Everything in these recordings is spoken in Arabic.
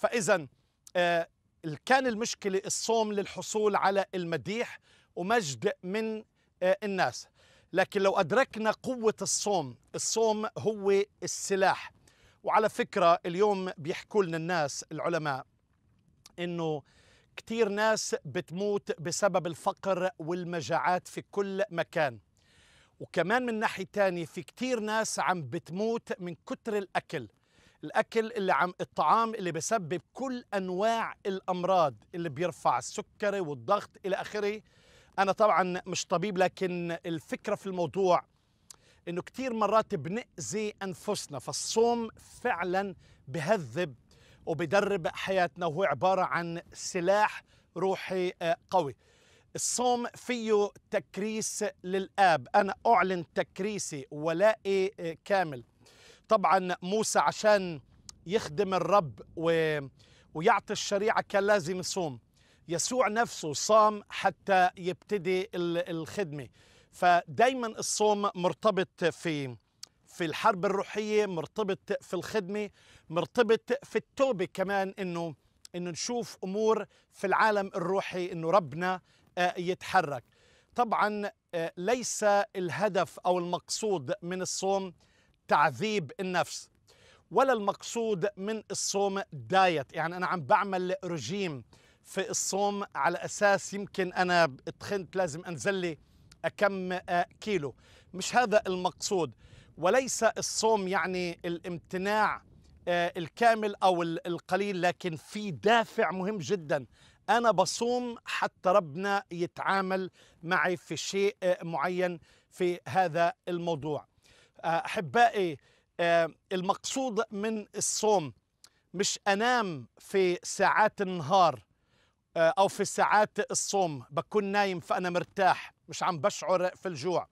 فإذا آه، كان المشكلة الصوم للحصول على المديح ومجد من آه، الناس لكن لو أدركنا قوة الصوم الصوم هو السلاح وعلى فكرة اليوم بيحكوا لنا الناس العلماء إنه كثير ناس بتموت بسبب الفقر والمجاعات في كل مكان وكمان من ناحية ثانيه في كثير ناس عم بتموت من كتر الأكل الاكل اللي عم الطعام اللي بسبب كل انواع الامراض اللي بيرفع السكري والضغط الى اخره انا طبعا مش طبيب لكن الفكره في الموضوع انه كثير مرات بنأذي انفسنا فالصوم فعلا بهذب وبدرب حياتنا وهو عباره عن سلاح روحي آه، قوي الصوم فيه تكريس للآب أنا أعلن تكريسي ولائي آه، كامل طبعا موسى عشان يخدم الرب و... ويعطي الشريعة كان لازم يصوم يسوع نفسه صام حتى يبتدي الخدمة فدايما الصوم مرتبط في في الحرب الروحية مرتبط في الخدمة مرتبط في التوبة كمان إنه إنه نشوف أمور في العالم الروحي إنه ربنا آه، يتحرك طبعا آه، ليس الهدف أو المقصود من الصوم تعذيب النفس ولا المقصود من الصوم دايت يعني أنا عم بعمل رجيم في الصوم على أساس يمكن أنا اتخنت لازم أنزل لي كم آه، كيلو مش هذا المقصود وليس الصوم يعني الامتناع آه، الكامل أو القليل لكن في دافع مهم جدا أنا بصوم حتى ربنا يتعامل معي في شيء آه، معين في هذا الموضوع احبائي آه، المقصود من الصوم مش انام في ساعات النهار آه، او في ساعات الصوم بكون نايم فانا مرتاح مش عم بشعر في الجوع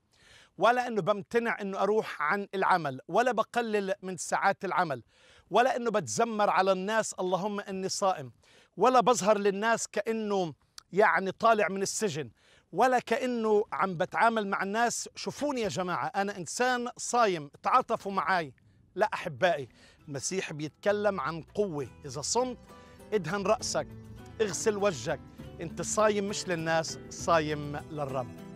ولا انه بمتنع انه اروح عن العمل ولا بقلل من ساعات العمل ولا انه بتزمر على الناس اللهم اني صائم ولا بظهر للناس كانه يعني طالع من السجن ولا كأنه عم بتعامل مع الناس شوفوني يا جماعة أنا إنسان صايم تعاطفوا معي لا أحبائي المسيح بيتكلم عن قوة إذا صمت ادهن رأسك اغسل وجهك أنت صايم مش للناس صايم للرب